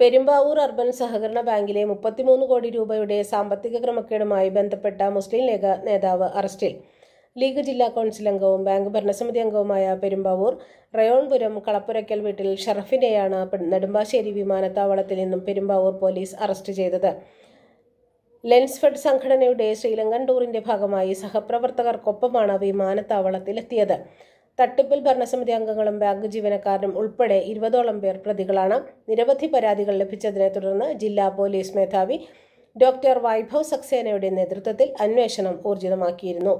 Perumbavoor urban സഹകരണ ബാങ്കിലെ മുപ്പത്തിമൂന്ന് കോടി രൂപയുടെ സാമ്പത്തിക ക്രമക്കേടുമായി ബന്ധപ്പെട്ട മുസ്ലിം ലീഗ് നേതാവ് അറസ്റ്റിൽ ലീഗ് ജില്ലാ കൌൺസിൽ അംഗവും ബാങ്ക് ഭരണസമിതി അംഗവുമായ പെരുമ്പാവൂർ റയോൺപുരം കളപ്പുരയ്ക്കൽ വീട്ടിൽ ഷറഫിനെയാണ് നെടുമ്പാശ്ശേരി വിമാനത്താവളത്തിൽ നിന്നും പെരുമ്പാവൂർ പോലീസ് അറസ്റ്റ് ചെയ്തത് ലെൻസ്ഫെഡ് സംഘടനയുടെ ശ്രീലങ്കൻ ടൂറിന്റെ ഭാഗമായി സഹപ്രവർത്തകർക്കൊപ്പമാണ് വിമാനത്താവളത്തിലെത്തിയത് തട്ടിപ്പിൽ ഭരണസമിതി അംഗങ്ങളും ബാങ്ക് ജീവനക്കാരും ഉൾപ്പെടെ ഇരുപതോളം പേർ പ്രതികളാണ് നിരവധി പരാതികൾ ലഭിച്ചതിനെ തുടർന്ന് ജില്ലാ പോലീസ് മേധാവി ഡോക്ടർ വൈഭവ് സക്സേനയുടെ നേതൃത്വത്തിൽ അന്വേഷണം ഊർജിതമാക്കിയിരുന്നു